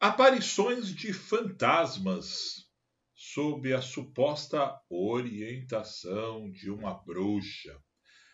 Aparições de fantasmas sob a suposta orientação de uma bruxa.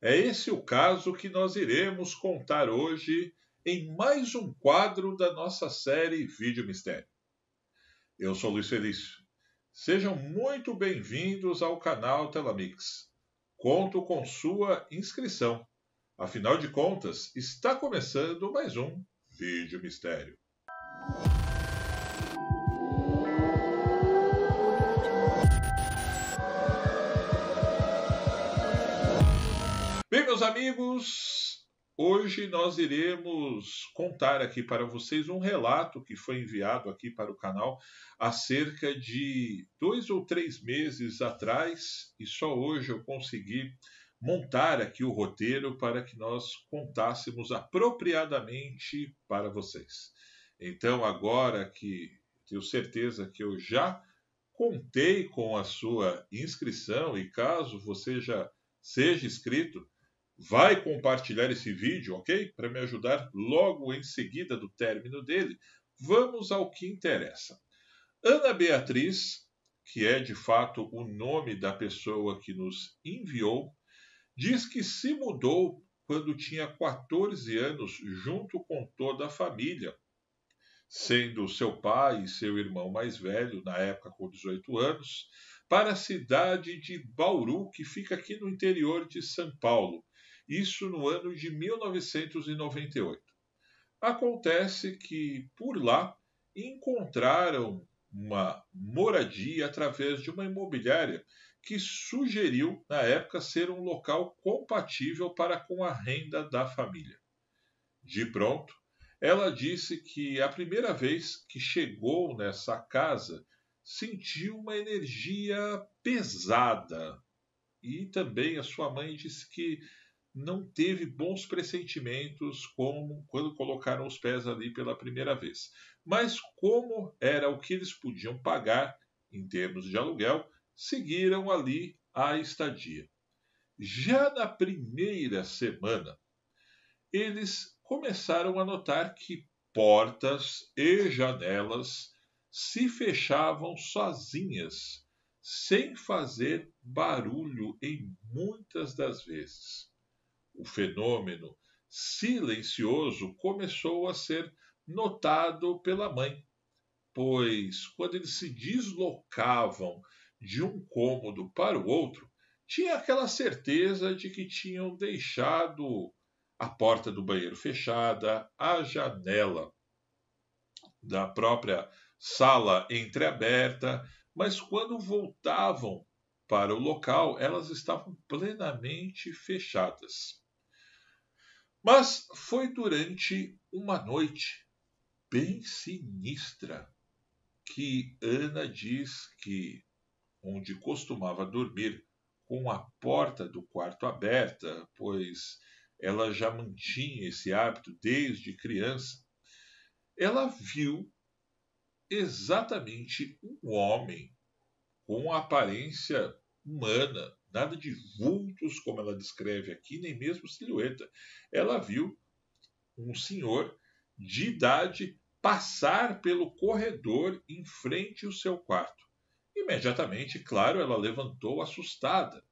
É esse o caso que nós iremos contar hoje em mais um quadro da nossa série Vídeo Mistério. Eu sou Luiz Felício. Sejam muito bem-vindos ao canal Telamix. Conto com sua inscrição. Afinal de contas, está começando mais um Vídeo Mistério. meus amigos, hoje nós iremos contar aqui para vocês um relato que foi enviado aqui para o canal há cerca de dois ou três meses atrás e só hoje eu consegui montar aqui o roteiro para que nós contássemos apropriadamente para vocês. Então, agora que tenho certeza que eu já contei com a sua inscrição e caso você já seja inscrito, vai compartilhar esse vídeo, ok? Para me ajudar logo em seguida do término dele. Vamos ao que interessa. Ana Beatriz, que é de fato o nome da pessoa que nos enviou, diz que se mudou quando tinha 14 anos, junto com toda a família, sendo seu pai e seu irmão mais velho, na época com 18 anos, para a cidade de Bauru, que fica aqui no interior de São Paulo isso no ano de 1998. Acontece que, por lá, encontraram uma moradia através de uma imobiliária que sugeriu, na época, ser um local compatível para com a renda da família. De pronto, ela disse que a primeira vez que chegou nessa casa sentiu uma energia pesada. E também a sua mãe disse que não teve bons pressentimentos como quando colocaram os pés ali pela primeira vez. Mas como era o que eles podiam pagar em termos de aluguel, seguiram ali a estadia. Já na primeira semana, eles começaram a notar que portas e janelas se fechavam sozinhas, sem fazer barulho em muitas das vezes. O fenômeno silencioso começou a ser notado pela mãe, pois quando eles se deslocavam de um cômodo para o outro, tinha aquela certeza de que tinham deixado a porta do banheiro fechada, a janela da própria sala entreaberta, mas quando voltavam para o local, elas estavam plenamente fechadas. Mas foi durante uma noite bem sinistra que Ana diz que, onde costumava dormir com a porta do quarto aberta, pois ela já mantinha esse hábito desde criança, ela viu exatamente um homem com aparência humana, Nada de vultos, como ela descreve aqui, nem mesmo silhueta. Ela viu um senhor de idade passar pelo corredor em frente ao seu quarto. Imediatamente, claro, ela levantou assustada,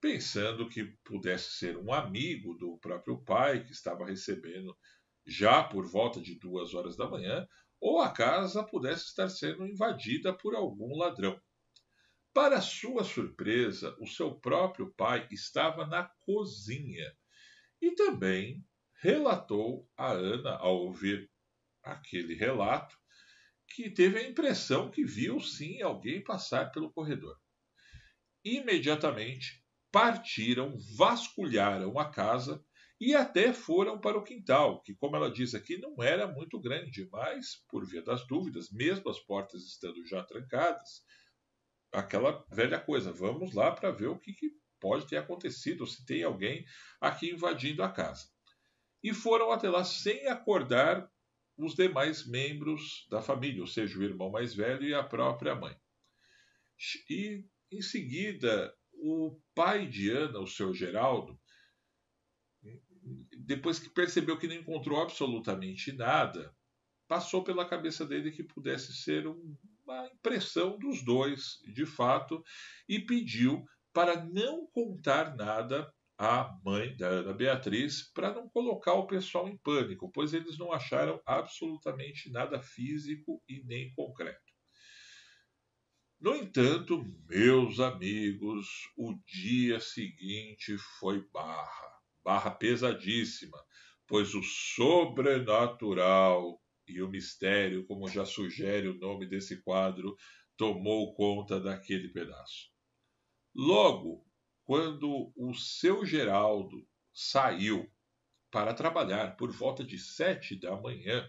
pensando que pudesse ser um amigo do próprio pai que estava recebendo já por volta de duas horas da manhã, ou a casa pudesse estar sendo invadida por algum ladrão. Para sua surpresa, o seu próprio pai estava na cozinha e também relatou a Ana, ao ouvir aquele relato, que teve a impressão que viu sim alguém passar pelo corredor. Imediatamente partiram, vasculharam a casa e até foram para o quintal, que, como ela diz aqui, não era muito grande, mas, por via das dúvidas, mesmo as portas estando já trancadas, aquela velha coisa, vamos lá para ver o que, que pode ter acontecido, se tem alguém aqui invadindo a casa. E foram até lá sem acordar os demais membros da família, ou seja, o irmão mais velho e a própria mãe. E em seguida, o pai de Ana, o seu Geraldo, depois que percebeu que não encontrou absolutamente nada, passou pela cabeça dele que pudesse ser um, uma impressão dos dois, de fato, e pediu para não contar nada à mãe da Ana Beatriz para não colocar o pessoal em pânico, pois eles não acharam absolutamente nada físico e nem concreto. No entanto, meus amigos, o dia seguinte foi barra, barra pesadíssima, pois o sobrenatural e o mistério, como já sugere o nome desse quadro, tomou conta daquele pedaço. Logo, quando o seu Geraldo saiu para trabalhar por volta de sete da manhã,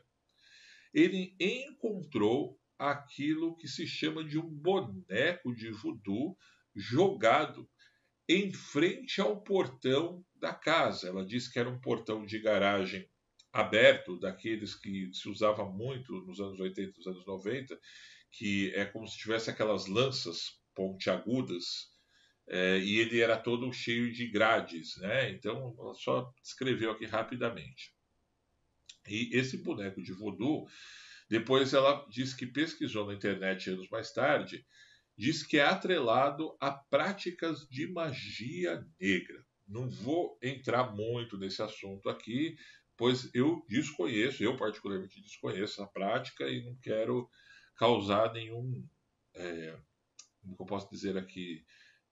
ele encontrou aquilo que se chama de um boneco de voodoo jogado em frente ao portão da casa. Ela disse que era um portão de garagem aberto daqueles que se usava muito nos anos 80, nos anos 90, que é como se tivesse aquelas lanças pontiagudas é, e ele era todo cheio de grades, né? Então, só descreveu aqui rapidamente. E esse boneco de voodoo, depois ela diz que pesquisou na internet anos mais tarde, diz que é atrelado a práticas de magia negra. Não vou entrar muito nesse assunto aqui, pois eu desconheço, eu particularmente desconheço a prática e não quero causar nenhum, é, como eu posso dizer aqui,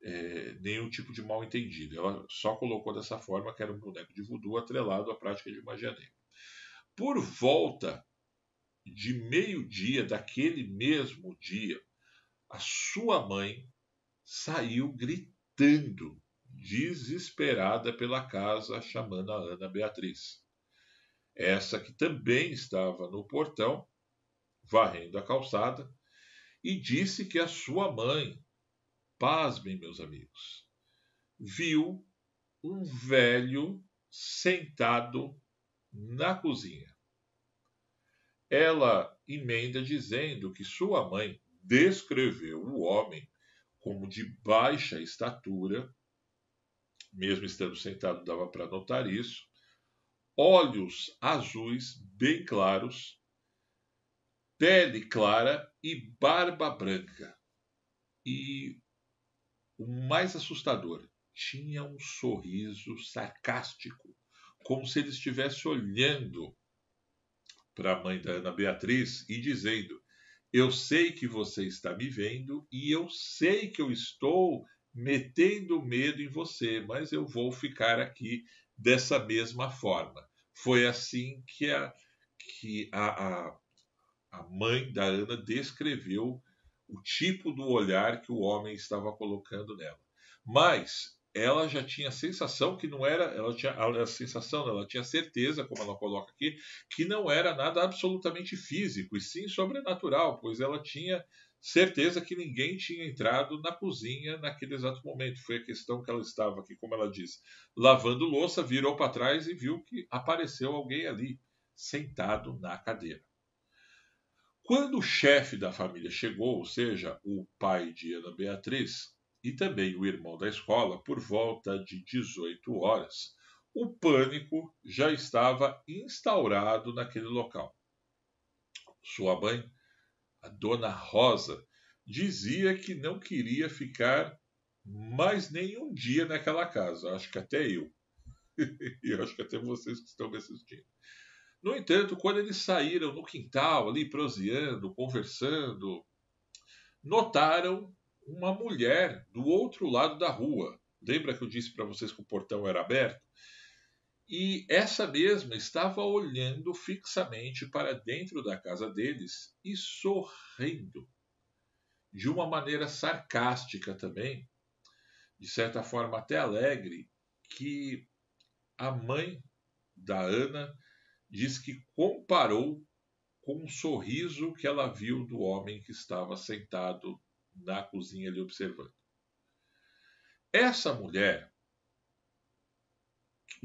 é, nenhum tipo de mal entendido. Ela só colocou dessa forma que era um boneco de voodoo atrelado à prática de magia negra. Por volta de meio-dia daquele mesmo dia, a sua mãe saiu gritando, desesperada pela casa, chamando a Ana Beatriz essa que também estava no portão, varrendo a calçada, e disse que a sua mãe, pasmem, meus amigos, viu um velho sentado na cozinha. Ela emenda dizendo que sua mãe descreveu o homem como de baixa estatura, mesmo estando sentado dava para notar isso, olhos azuis bem claros, pele clara e barba branca. E o mais assustador, tinha um sorriso sarcástico, como se ele estivesse olhando para a mãe da Ana Beatriz e dizendo: Eu sei que você está me vendo e eu sei que eu estou metendo medo em você, mas eu vou ficar aqui dessa mesma forma. Foi assim que a, que a, a, a mãe da Ana descreveu o tipo do olhar que o homem estava colocando nela. Mas ela já tinha a sensação que não era, ela tinha a sensação, ela tinha certeza, como ela coloca aqui, que não era nada absolutamente físico, e sim sobrenatural, pois ela tinha certeza que ninguém tinha entrado na cozinha naquele exato momento. Foi a questão que ela estava aqui, como ela disse, lavando louça, virou para trás e viu que apareceu alguém ali, sentado na cadeira. Quando o chefe da família chegou, ou seja, o pai de Ana Beatriz e também o irmão da escola, por volta de 18 horas, o pânico já estava instaurado naquele local. Sua mãe a dona Rosa, dizia que não queria ficar mais nenhum dia naquela casa. Acho que até eu. e acho que até vocês que estão me assistindo. No entanto, quando eles saíram no quintal, ali proseando, conversando, notaram uma mulher do outro lado da rua. Lembra que eu disse para vocês que o portão era aberto? E essa mesma estava olhando fixamente para dentro da casa deles e sorrindo. De uma maneira sarcástica também, de certa forma até alegre, que a mãe da Ana diz que comparou com o sorriso que ela viu do homem que estava sentado na cozinha lhe observando. Essa mulher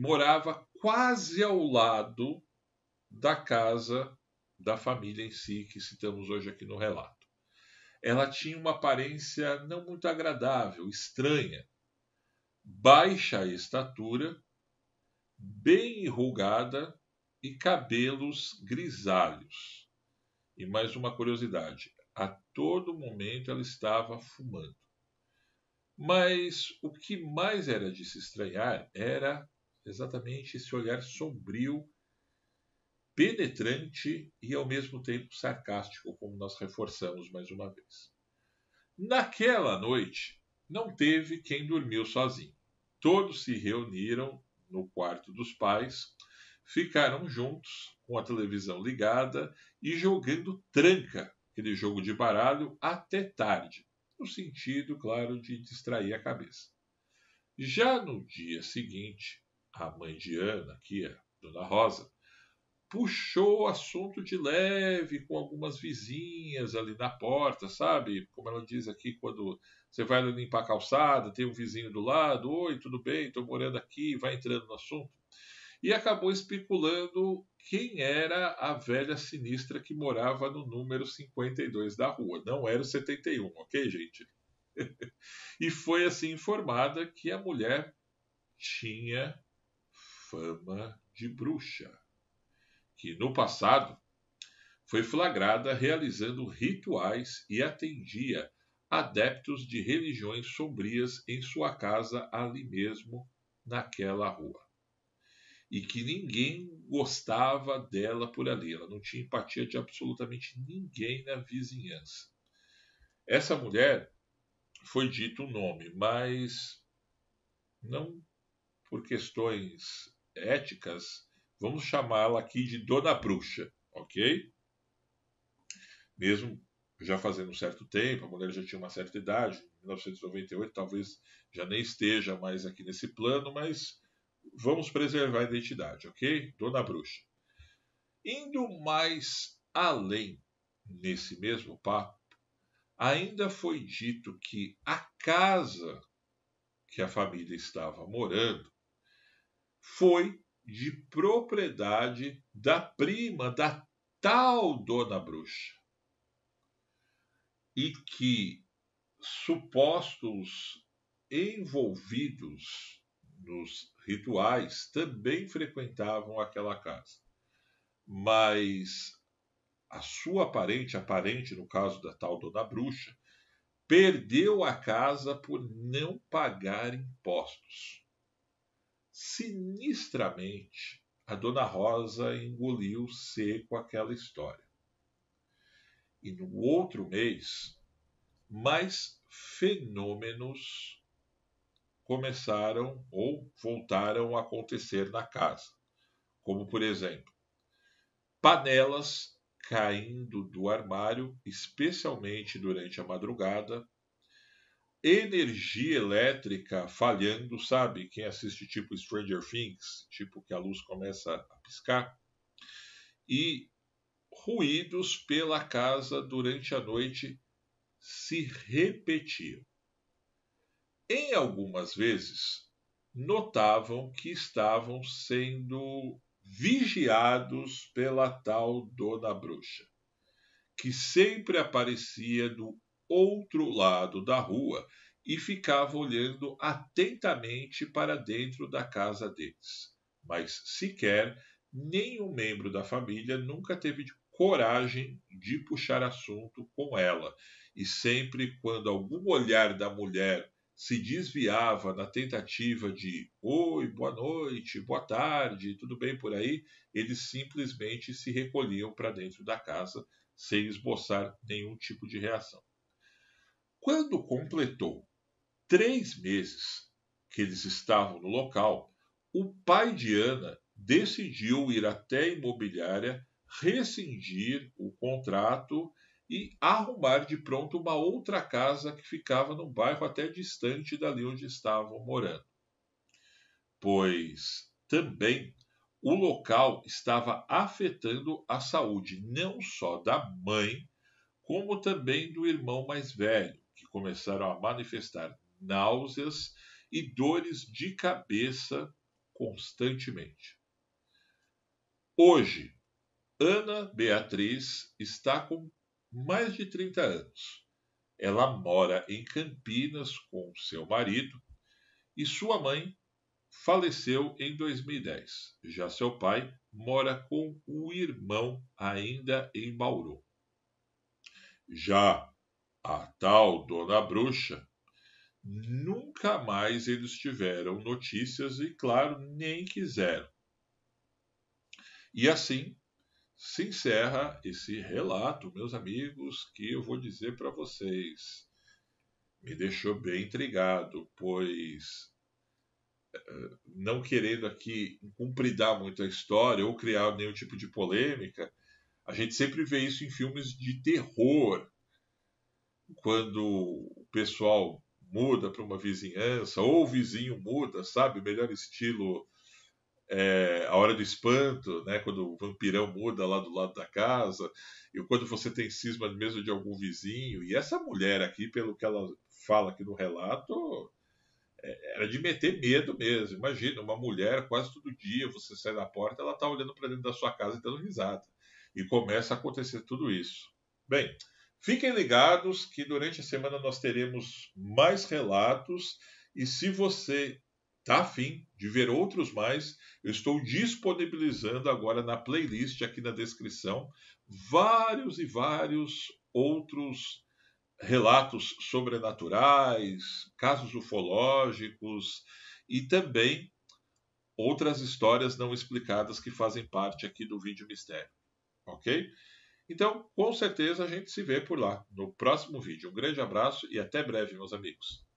morava quase ao lado da casa da família em si que citamos hoje aqui no relato. Ela tinha uma aparência não muito agradável, estranha, baixa estatura, bem enrugada e cabelos grisalhos. E mais uma curiosidade: a todo momento ela estava fumando. Mas o que mais era de se estranhar era Exatamente esse olhar sombrio, penetrante e ao mesmo tempo sarcástico, como nós reforçamos mais uma vez. Naquela noite, não teve quem dormiu sozinho. Todos se reuniram no quarto dos pais, ficaram juntos, com a televisão ligada e jogando tranca, aquele jogo de baralho, até tarde, no sentido, claro, de distrair a cabeça. Já no dia seguinte, a mãe de Ana, aqui, a dona Rosa, puxou o assunto de leve com algumas vizinhas ali na porta, sabe? Como ela diz aqui, quando você vai limpar a calçada, tem um vizinho do lado, oi, tudo bem, estou morando aqui, vai entrando no assunto. E acabou especulando quem era a velha sinistra que morava no número 52 da rua. Não era o 71, ok, gente? e foi assim informada que a mulher tinha fama de bruxa, que no passado foi flagrada realizando rituais e atendia adeptos de religiões sombrias em sua casa ali mesmo naquela rua. E que ninguém gostava dela por ali, ela não tinha empatia de absolutamente ninguém na vizinhança. Essa mulher foi dito o um nome, mas não por questões éticas, vamos chamá-la aqui de Dona Bruxa, ok? Mesmo já fazendo um certo tempo, a mulher já tinha uma certa idade, em 1998 talvez já nem esteja mais aqui nesse plano, mas vamos preservar a identidade, ok? Dona Bruxa. Indo mais além nesse mesmo papo, ainda foi dito que a casa que a família estava morando foi de propriedade da prima da tal dona bruxa. E que supostos envolvidos nos rituais também frequentavam aquela casa. Mas a sua parente, aparente, no caso da tal dona bruxa, perdeu a casa por não pagar impostos. Sinistramente, a dona Rosa engoliu seco aquela história. E no outro mês, mais fenômenos começaram ou voltaram a acontecer na casa, como por exemplo, panelas caindo do armário, especialmente durante a madrugada, energia elétrica falhando, sabe? Quem assiste tipo Stranger Things, tipo que a luz começa a piscar, e ruídos pela casa durante a noite se repetiam. Em algumas vezes, notavam que estavam sendo vigiados pela tal Dona Bruxa, que sempre aparecia do outro lado da rua e ficava olhando atentamente para dentro da casa deles. Mas sequer nenhum membro da família nunca teve coragem de puxar assunto com ela, e sempre quando algum olhar da mulher se desviava na tentativa de oi, boa noite, boa tarde, tudo bem por aí, eles simplesmente se recolhiam para dentro da casa sem esboçar nenhum tipo de reação. Quando completou três meses que eles estavam no local, o pai de Ana decidiu ir até a imobiliária rescindir o contrato e arrumar de pronto uma outra casa que ficava num bairro até distante dali onde estavam morando. Pois também o local estava afetando a saúde não só da mãe, como também do irmão mais velho, que começaram a manifestar náuseas e dores de cabeça constantemente. Hoje, Ana Beatriz está com mais de 30 anos. Ela mora em Campinas com seu marido e sua mãe faleceu em 2010. Já seu pai mora com o irmão ainda em Bauru. Já a tal Dona Bruxa, nunca mais eles tiveram notícias e, claro, nem quiseram. E assim se encerra esse relato, meus amigos, que eu vou dizer para vocês. Me deixou bem intrigado, pois eh, não querendo aqui cumpridar muito a história ou criar nenhum tipo de polêmica, a gente sempre vê isso em filmes de terror, quando o pessoal muda para uma vizinhança, ou o vizinho muda, sabe? Melhor estilo é, A Hora do Espanto, né? quando o vampirão muda lá do lado da casa, e quando você tem cisma mesmo de algum vizinho. E essa mulher aqui, pelo que ela fala aqui no relato, é, era de meter medo mesmo. Imagina, uma mulher quase todo dia, você sai da porta, ela está olhando para dentro da sua casa e dando risada. E começa a acontecer tudo isso. Bem, Fiquem ligados que durante a semana nós teremos mais relatos e se você está afim de ver outros mais, eu estou disponibilizando agora na playlist aqui na descrição vários e vários outros relatos sobrenaturais, casos ufológicos e também outras histórias não explicadas que fazem parte aqui do vídeo mistério, ok? Então, com certeza a gente se vê por lá no próximo vídeo. Um grande abraço e até breve, meus amigos.